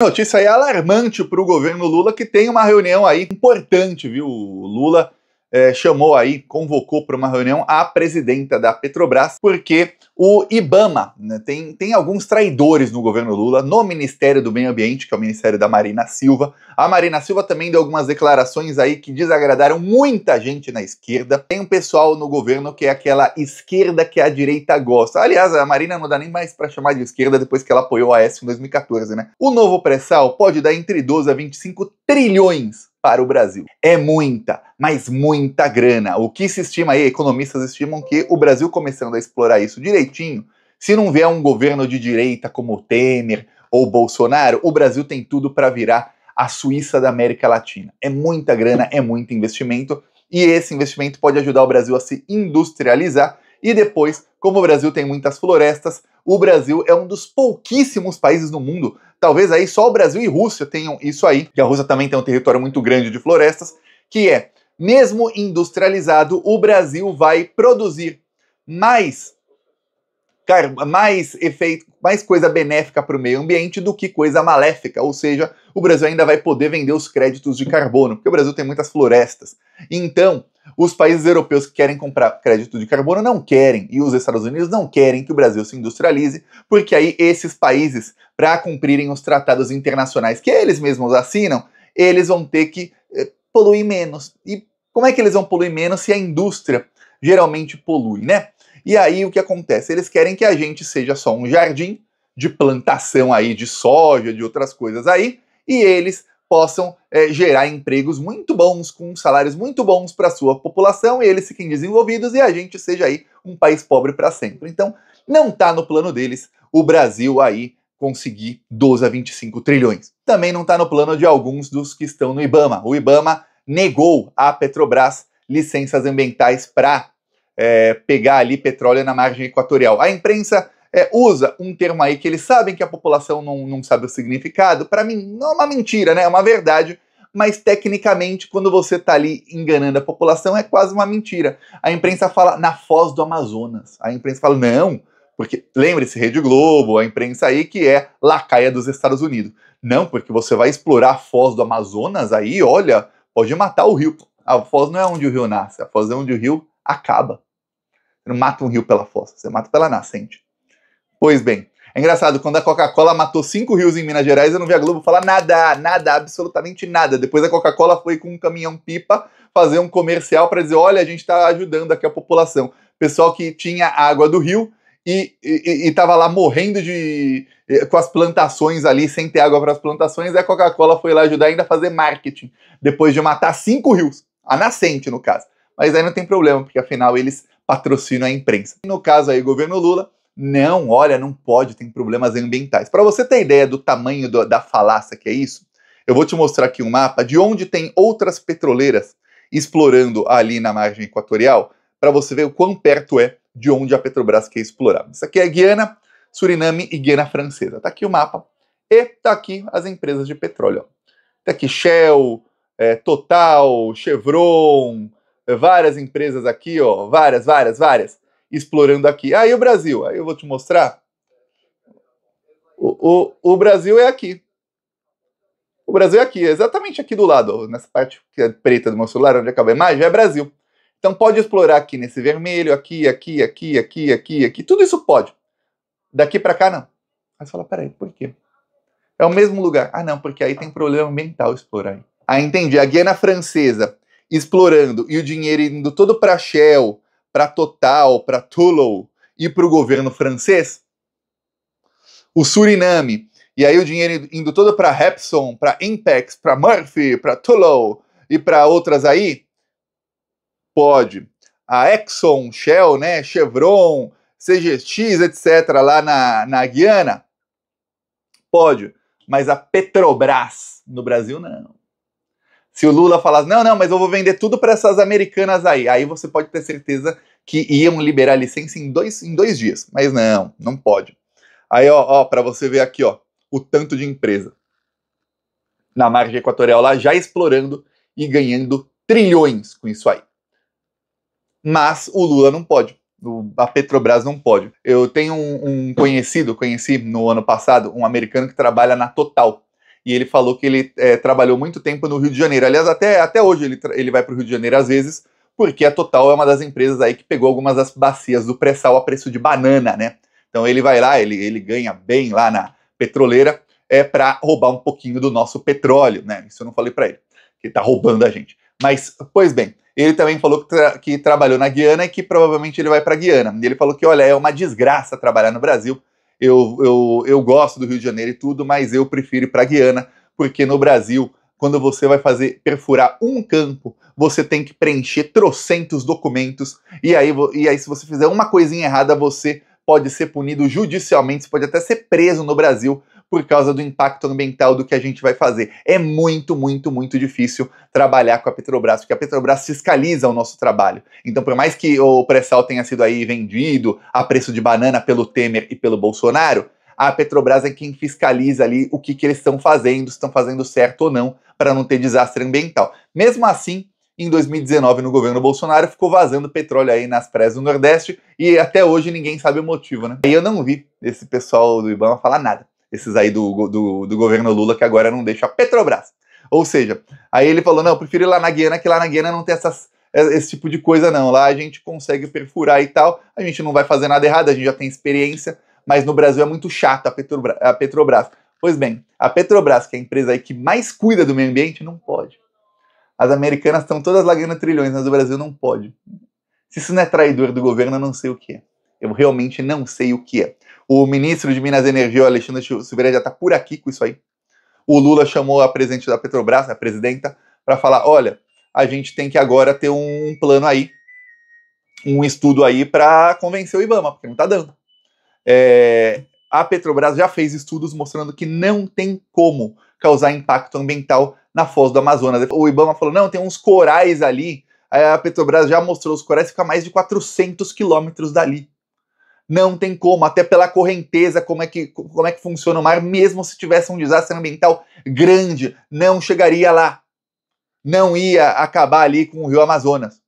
Notícia aí alarmante para o governo Lula, que tem uma reunião aí importante, viu? O Lula é, chamou aí, convocou para uma reunião a presidenta da Petrobras, porque o IBAMA né, tem, tem alguns traidores no governo Lula, no Ministério do Meio Ambiente, que é o Ministério da Marina Silva. A Marina Silva também deu algumas declarações aí que desagradaram muita gente na esquerda. Tem um pessoal no governo que é aquela esquerda que a direita gosta. Aliás, a Marina não dá nem mais para chamar de esquerda depois que ela apoiou a S em 2014, né? O novo pré-sal pode dar entre 12 a 25 trilhões para o Brasil. É muita, mas muita grana. O que se estima aí, economistas estimam que o Brasil começando a explorar isso direitinho, se não vier um governo de direita como Temer ou Bolsonaro, o Brasil tem tudo para virar a Suíça da América Latina. É muita grana, é muito investimento, e esse investimento pode ajudar o Brasil a se industrializar e depois, como o Brasil tem muitas florestas, o Brasil é um dos pouquíssimos países no mundo Talvez aí só o Brasil e Rússia tenham isso aí, que a Rússia também tem um território muito grande de florestas, que é, mesmo industrializado, o Brasil vai produzir mais cara, mais efeito, mais coisa benéfica para o meio ambiente do que coisa maléfica. Ou seja, o Brasil ainda vai poder vender os créditos de carbono, porque o Brasil tem muitas florestas. Então, os países europeus que querem comprar crédito de carbono não querem, e os Estados Unidos não querem que o Brasil se industrialize, porque aí esses países, para cumprirem os tratados internacionais que eles mesmos assinam, eles vão ter que eh, poluir menos. E como é que eles vão poluir menos se a indústria geralmente polui, né? E aí o que acontece? Eles querem que a gente seja só um jardim de plantação aí de soja, de outras coisas aí, e eles possam é, gerar empregos muito bons, com salários muito bons para a sua população, e eles fiquem desenvolvidos e a gente seja aí um país pobre para sempre. Então, não está no plano deles o Brasil aí conseguir 12 a 25 trilhões. Também não está no plano de alguns dos que estão no Ibama. O Ibama negou à Petrobras licenças ambientais para é, eh, pegar ali petróleo na margem equatorial. A imprensa é, usa um termo aí que eles sabem que a população não, não sabe o significado. Para mim, não é uma mentira, né? É uma verdade. Mas tecnicamente, quando você está ali enganando a população, é quase uma mentira. A imprensa fala na foz do Amazonas. A imprensa fala, não, porque lembre-se, Rede Globo, a imprensa aí que é lacaia dos Estados Unidos. Não, porque você vai explorar a foz do Amazonas aí, olha, pode matar o rio. A foz não é onde o rio nasce, a foz é onde o rio acaba. Você não mata um rio pela foz, você mata pela nascente. Pois bem, é engraçado, quando a Coca-Cola matou cinco rios em Minas Gerais, eu não vi a Globo falar nada, nada, absolutamente nada. Depois a Coca-Cola foi com um caminhão-pipa fazer um comercial para dizer: olha, a gente está ajudando aqui a população. Pessoal que tinha água do rio e estava lá morrendo de eh, com as plantações ali, sem ter água para as plantações, e a Coca-Cola foi lá ajudar ainda a fazer marketing, depois de matar cinco rios, a nascente no caso. Mas aí não tem problema, porque afinal eles patrocinam a imprensa. No caso aí, governo Lula não, olha, não pode, tem problemas ambientais. Para você ter ideia do tamanho do, da falácia que é isso, eu vou te mostrar aqui um mapa de onde tem outras petroleiras explorando ali na margem equatorial, para você ver o quão perto é de onde a Petrobras quer explorar. Isso aqui é Guiana, Suriname e Guiana Francesa. Está aqui o mapa e está aqui as empresas de petróleo. Está aqui Shell, é, Total, Chevron, várias empresas aqui, ó, várias, várias, várias explorando aqui. Aí ah, o Brasil, aí eu vou te mostrar. O, o, o Brasil é aqui. O Brasil é aqui, é exatamente aqui do lado, nessa parte que é preta do meu celular, onde acaba a imagem, é Brasil. Então pode explorar aqui nesse vermelho, aqui, aqui, aqui, aqui, aqui, aqui, tudo isso pode. Daqui para cá não. Aí você fala, peraí, por quê? É o mesmo lugar. Ah não, porque aí tem problema ambiental explorar aí. Ah, entendi. A Guiana Francesa explorando e o dinheiro indo todo para Shell, para Total, para Tulou e para o governo francês, o Suriname, e aí o dinheiro indo todo para Repson, para Impex, para Murphy, para Tulou e para outras aí, pode. A Exxon, Shell, né, Chevron, CGX, etc., lá na, na Guiana, pode. Mas a Petrobras no Brasil, não. Se o Lula falar não, não, mas eu vou vender tudo para essas americanas aí, aí você pode ter certeza que iam liberar a licença em dois, em dois dias. Mas não, não pode. Aí, ó, ó para você ver aqui, ó, o tanto de empresa na margem equatorial lá já explorando e ganhando trilhões com isso aí. Mas o Lula não pode. A Petrobras não pode. Eu tenho um, um conhecido, conheci no ano passado, um americano que trabalha na Total, e ele falou que ele é, trabalhou muito tempo no Rio de Janeiro. Aliás, até, até hoje ele, ele vai para o Rio de Janeiro às vezes porque a Total é uma das empresas aí que pegou algumas das bacias do pré-sal a preço de banana, né? Então ele vai lá, ele, ele ganha bem lá na petroleira é para roubar um pouquinho do nosso petróleo, né? Isso eu não falei para ele, que tá roubando a gente. Mas, pois bem, ele também falou que, tra que trabalhou na Guiana e que provavelmente ele vai para Guiana. Ele falou que, olha, é uma desgraça trabalhar no Brasil. Eu, eu, eu gosto do Rio de Janeiro e tudo, mas eu prefiro ir para Guiana, porque no Brasil quando você vai fazer perfurar um campo, você tem que preencher trocentos documentos, e aí, e aí se você fizer uma coisinha errada, você pode ser punido judicialmente, você pode até ser preso no Brasil por causa do impacto ambiental do que a gente vai fazer. É muito, muito, muito difícil trabalhar com a Petrobras, porque a Petrobras fiscaliza o nosso trabalho. Então, por mais que o pré-sal tenha sido aí vendido a preço de banana pelo Temer e pelo Bolsonaro, a Petrobras é quem fiscaliza ali o que, que eles estão fazendo, se estão fazendo certo ou não, para não ter desastre ambiental. Mesmo assim, em 2019, no governo Bolsonaro, ficou vazando petróleo aí nas praias do Nordeste e até hoje ninguém sabe o motivo, né? E eu não vi esse pessoal do Ibama falar nada, esses aí do, do, do governo Lula que agora não deixa a Petrobras. Ou seja, aí ele falou: não, eu prefiro ir lá na Guiana, que lá na Guiana não tem essas, é, esse tipo de coisa, não. Lá a gente consegue perfurar e tal, a gente não vai fazer nada errado, a gente já tem experiência, mas no Brasil é muito chata a, Petrobras. Pois bem, a Petrobras, que é a empresa aí que mais cuida do meio ambiente, não pode. As americanas estão todas lá ganhando trilhões, mas o Brasil não pode. Se isso não é traidor do governo, eu não sei o que é. Eu realmente não sei o que é. O ministro de Minas e Energia, Alexandre Silveira, já está por aqui com isso aí. O Lula chamou a presidente da Petrobras, a presidenta, para falar: olha, a gente tem que agora ter um plano aí, um estudo aí para convencer o Ibama, porque não está dando. É, a Petrobras já fez estudos mostrando que não tem como causar impacto ambiental na foz do Amazonas. O Ibama falou: não, tem uns corais ali. A Petrobras já mostrou os corais, fica a mais de 400 quilômetros dali. Não tem como, até pela correnteza, como é, que, como é que funciona o mar, mesmo se tivesse um desastre ambiental grande, não chegaria lá. Não ia acabar ali com o rio Amazonas.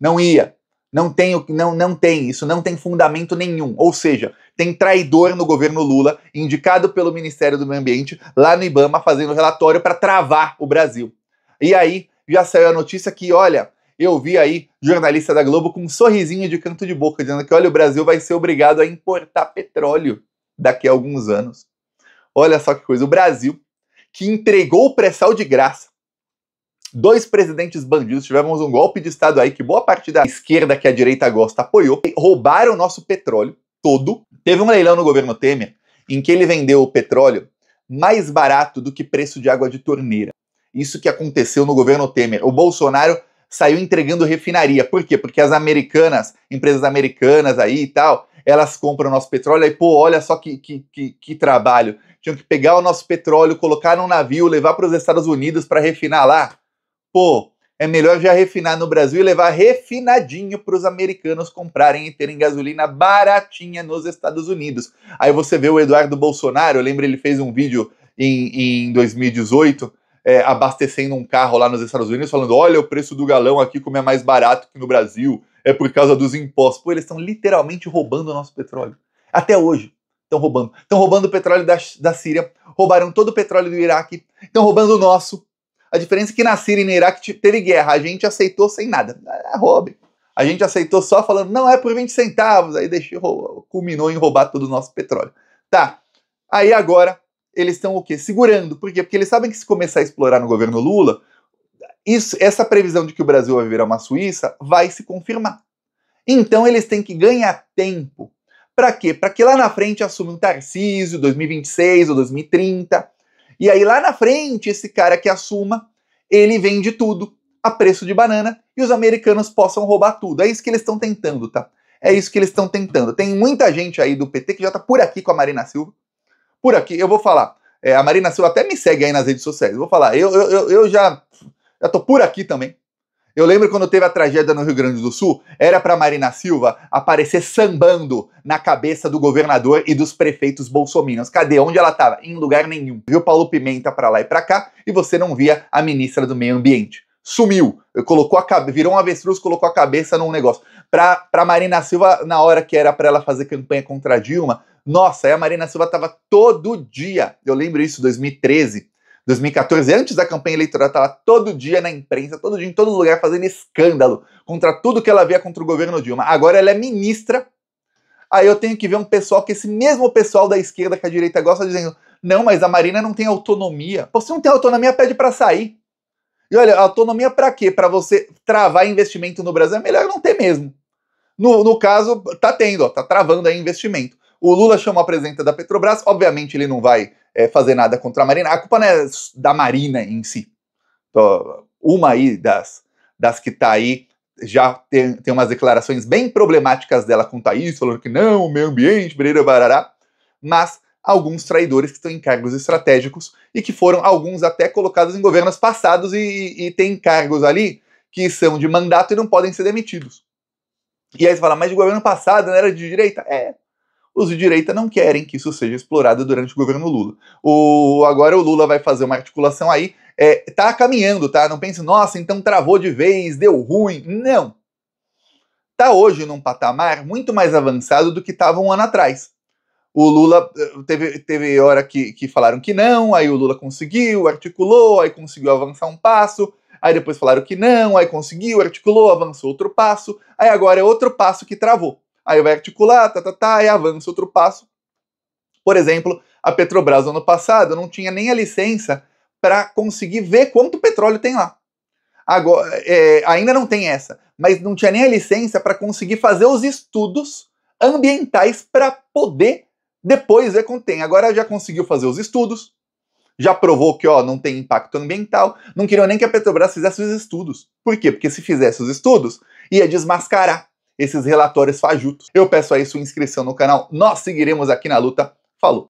Não ia. Não tem, não, não tem, isso não tem fundamento nenhum. Ou seja, tem traidor no governo Lula, indicado pelo Ministério do Meio Ambiente, lá no Ibama, fazendo relatório para travar o Brasil. E aí já saiu a notícia que, olha, eu vi aí jornalista da Globo com um sorrisinho de canto de boca, dizendo que, olha, o Brasil vai ser obrigado a importar petróleo daqui a alguns anos. Olha só que coisa, o Brasil, que entregou o pré-sal de graça dois presidentes bandidos, tivemos um golpe de Estado aí que boa parte da esquerda que a direita gosta apoiou, roubaram o nosso petróleo todo. Teve um leilão no governo Temer em que ele vendeu o petróleo mais barato do que preço de água de torneira. Isso que aconteceu no governo Temer. O Bolsonaro saiu entregando refinaria. Por quê? Porque as americanas, empresas americanas aí e tal, elas compram nosso petróleo, aí, pô, olha só que, que, que, que trabalho. Tinham que pegar o nosso petróleo, colocar num navio, levar para os Estados Unidos para refinar lá pô, é melhor já refinar no Brasil e levar refinadinho para os americanos comprarem e terem gasolina baratinha nos Estados Unidos. Aí você vê o Eduardo Bolsonaro, eu lembro ele fez um vídeo em, em 2018 é, abastecendo um carro lá nos Estados Unidos, falando: olha o preço do galão aqui como é mais barato que no Brasil, é por causa dos impostos. Pô, eles estão literalmente roubando o nosso petróleo. Até hoje estão roubando. Estão roubando o petróleo da, da Síria, roubaram todo o petróleo do Iraque, estão roubando o nosso a diferença é que na Síria e no Iraque teve guerra, a gente aceitou sem nada. É roubem. A gente aceitou só falando, não é por 20 centavos, aí deixou, culminou em roubar todo o nosso petróleo. Tá. Aí agora eles estão o quê? Segurando. Por quê? Porque eles sabem que se começar a explorar no governo Lula, isso, essa previsão de que o Brasil vai virar uma Suíça vai se confirmar. Então eles têm que ganhar tempo. Para quê? Para que lá na frente assuma um Tarcísio, 2026 ou 2030, e aí lá na frente, esse cara que assuma, ele vende tudo a preço de banana e os americanos possam roubar tudo. É isso que eles estão tentando, tá? É isso que eles estão tentando. Tem muita gente aí do PT que já tá por aqui com a Marina Silva. Por aqui, eu vou falar. É, a Marina Silva até me segue aí nas redes sociais. Eu vou falar, eu, eu, eu já, já tô por aqui também. Eu lembro quando teve a tragédia no Rio Grande do Sul, era para Marina Silva aparecer sambando na cabeça do governador e dos prefeitos bolsominions. Cadê? Onde ela estava? Em lugar nenhum. Viu Paulo Pimenta para lá e para cá e você não via a ministra do Meio Ambiente. Sumiu, colocou a cabeça, virou um avestruz, colocou a cabeça num negócio. Para pra Marina Silva, na hora que era para ela fazer campanha contra Dilma, nossa, aí a Marina Silva estava todo dia. Eu lembro isso, 2013 2014, antes da campanha eleitoral, estava todo dia na imprensa, todo dia em todo lugar fazendo escândalo contra tudo que ela via contra o governo Dilma. Agora ela é ministra. Aí eu tenho que ver um pessoal que esse mesmo pessoal da esquerda que a direita gosta dizendo: "Não, mas a Marina não tem autonomia". você não tem autonomia, pede para sair. E olha, autonomia para quê? Para você travar investimento no Brasil é melhor não ter mesmo. No, no caso, tá tendo, ó, tá travando aí investimento. O Lula chamou a presidenta da Petrobras, obviamente ele não vai é, fazer nada contra a Marina. A culpa não é da Marina em si. Então, uma aí das, das que está aí já tem, tem umas declarações bem problemáticas dela com o Thaís, falando que não, o meio ambiente, brará, barará. Mas alguns traidores que estão em cargos estratégicos e que foram alguns até colocados em governos passados e, e tem cargos ali que são de mandato e não podem ser demitidos. E aí você fala, mas de governo passado não era de direita? É, os de direita não querem que isso seja explorado durante o governo Lula. O, agora o Lula vai fazer uma articulação aí, é, tá caminhando, tá? Não pense, nossa, então travou de vez, deu ruim. Não. Tá hoje num patamar muito mais avançado do que estava um ano atrás. O Lula eh, teve, teve hora que, que falaram que não, aí o Lula conseguiu, articulou, aí conseguiu avançar um passo, aí depois falaram que não, aí conseguiu, articulou, avançou outro passo, aí agora é outro passo que travou aí vai articular, tá, tá, tá, e avança outro passo. Por exemplo, a Petrobras ano passado não tinha nem a licença para conseguir ver quanto petróleo tem lá. Agora, é, ainda não tem essa, mas não tinha nem a licença para conseguir fazer os estudos ambientais para poder depois ver quanto tem. Agora já conseguiu fazer os estudos, já provou que ó, não tem impacto ambiental, não queriam nem que a Petrobras fizesse os estudos. Por quê? Porque se fizesse os estudos, ia desmascarar esses relatórios fajutos. Eu peço aí sua inscrição no canal, nós seguiremos aqui na luta. Falou!